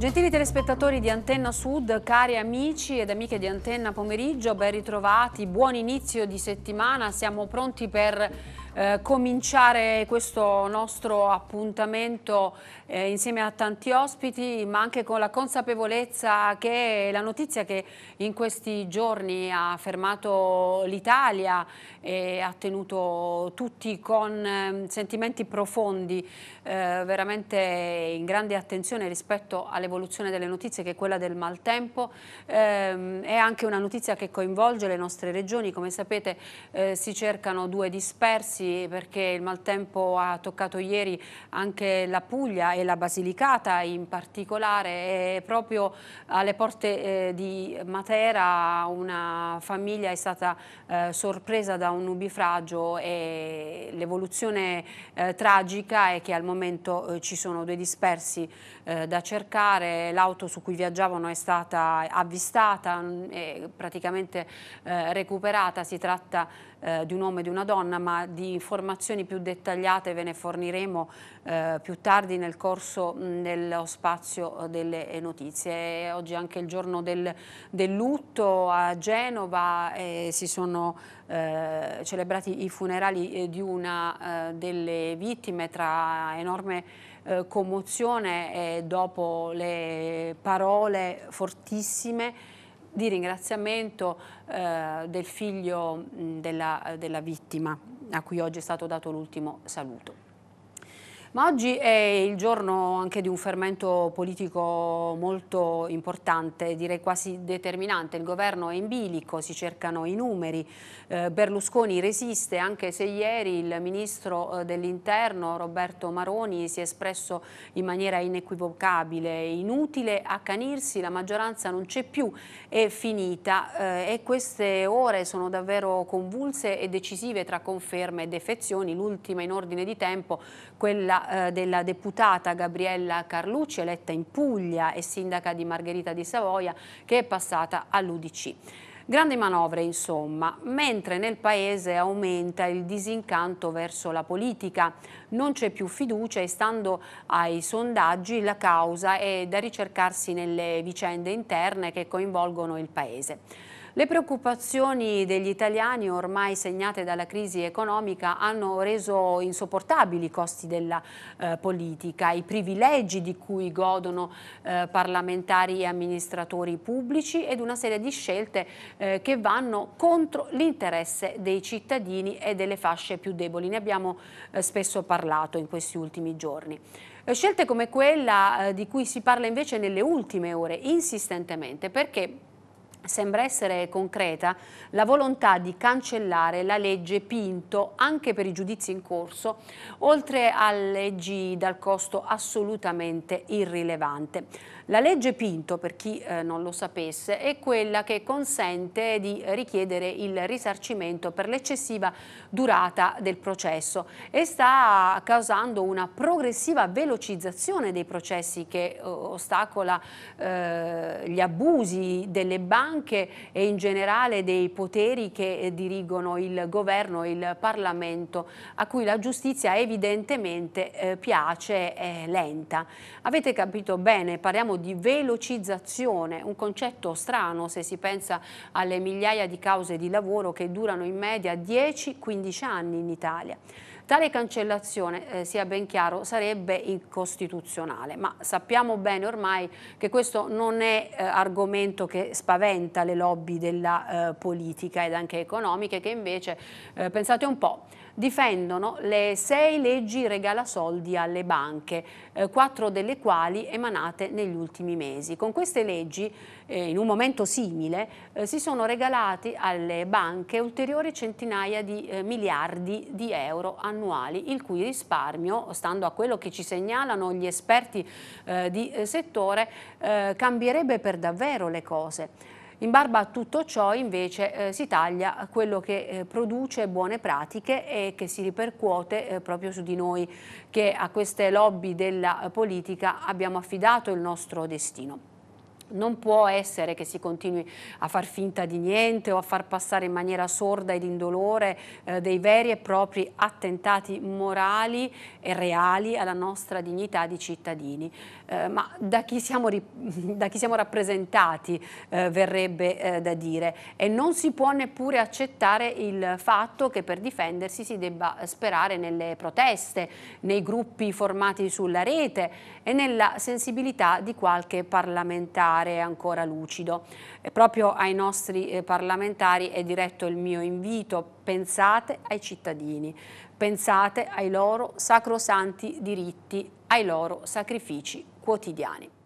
Gentili telespettatori di Antenna Sud, cari amici ed amiche di Antenna Pomeriggio, ben ritrovati, buon inizio di settimana, siamo pronti per eh, cominciare questo nostro appuntamento eh, insieme a tanti ospiti, ma anche con la consapevolezza che la notizia che in questi giorni ha fermato l'Italia e ha tenuto tutti con ehm, sentimenti profondi, eh, veramente in grande attenzione rispetto all'evoluzione delle notizie che è quella del maltempo, ehm, è anche una notizia che coinvolge le nostre regioni, come sapete eh, si cercano due dispersi, ragazzi perché il maltempo ha toccato ieri anche la Puglia e la Basilicata in particolare e proprio alle porte eh, di Matera una famiglia è stata eh, sorpresa da un nubifragio e l'evoluzione eh, tragica è che al momento eh, ci sono due dispersi eh, da cercare, l'auto su cui viaggiavano è stata avvistata e mm, praticamente eh, recuperata, si tratta di eh, di un uomo e di una donna, ma di informazioni più dettagliate ve ne forniremo eh, più tardi nel corso dello spazio eh, delle eh, notizie. Eh, oggi è anche il giorno del, del lutto a Genova, eh, si sono celebrati i funerali di una delle vittime tra enorme commozione e dopo le parole fortissime di ringraziamento eh, del figlio della, della vittima a cui oggi è stato dato l'ultimo saluto. Ma oggi è il giorno anche di un fermento politico molto importante, direi quasi determinante. Il governo è in bilico, si cercano i numeri. Eh, Berlusconi resiste, anche se ieri il ministro eh, dell'Interno Roberto Maroni si è espresso in maniera inequivocabile. Inutile accanirsi, la maggioranza non c'è più, è finita eh, e queste ore sono davvero convulse e decisive tra conferme e defezioni. L'ultima in ordine di tempo, quella eh, della deputata Gabriella Carlucci, eletta in Puglia e sindaca di Margherita di Savoia, che è passata all'Udc. Grandi manovre insomma, mentre nel paese aumenta il disincanto verso la politica, non c'è più fiducia e stando ai sondaggi la causa è da ricercarsi nelle vicende interne che coinvolgono il paese. Le preoccupazioni degli italiani ormai segnate dalla crisi economica hanno reso insopportabili i costi della eh, politica, i privilegi di cui godono eh, parlamentari e amministratori pubblici ed una serie di scelte eh, che vanno contro l'interesse dei cittadini e delle fasce più deboli. Ne abbiamo eh, spesso parlato in questi ultimi giorni. Eh, scelte come quella eh, di cui si parla invece nelle ultime ore, insistentemente, perché sembra essere concreta la volontà di cancellare la legge Pinto anche per i giudizi in corso, oltre a leggi dal costo assolutamente irrilevante. La legge Pinto, per chi eh, non lo sapesse, è quella che consente di richiedere il risarcimento per l'eccessiva durata del processo e sta causando una progressiva velocizzazione dei processi che eh, ostacola eh, gli abusi delle banche anche e in generale dei poteri che eh, dirigono il governo e il Parlamento, a cui la giustizia evidentemente eh, piace è lenta. Avete capito bene, parliamo di velocizzazione, un concetto strano se si pensa alle migliaia di cause di lavoro che durano in media 10-15 anni in Italia. Tale cancellazione, eh, sia ben chiaro, sarebbe incostituzionale, ma sappiamo bene ormai che questo non è eh, argomento che spaventa le lobby della eh, politica ed anche economiche, che invece, eh, pensate un po', difendono le sei leggi regalasoldi alle banche, eh, quattro delle quali emanate negli ultimi mesi. Con queste leggi, eh, in un momento simile, eh, si sono regalati alle banche ulteriori centinaia di eh, miliardi di euro annuali, il cui risparmio, stando a quello che ci segnalano gli esperti eh, di eh, settore, cambierebbe per davvero le cose. In barba a tutto ciò invece eh, si taglia quello che eh, produce buone pratiche e che si ripercuote eh, proprio su di noi che a queste lobby della politica abbiamo affidato il nostro destino. Non può essere che si continui a far finta di niente o a far passare in maniera sorda ed indolore eh, dei veri e propri attentati morali e reali alla nostra dignità di cittadini. Eh, ma da chi siamo, da chi siamo rappresentati eh, verrebbe eh, da dire e non si può neppure accettare il fatto che per difendersi si debba sperare nelle proteste, nei gruppi formati sulla rete e nella sensibilità di qualche parlamentare appare ancora lucido. E proprio ai nostri eh, parlamentari è diretto il mio invito, pensate ai cittadini, pensate ai loro sacrosanti diritti, ai loro sacrifici quotidiani.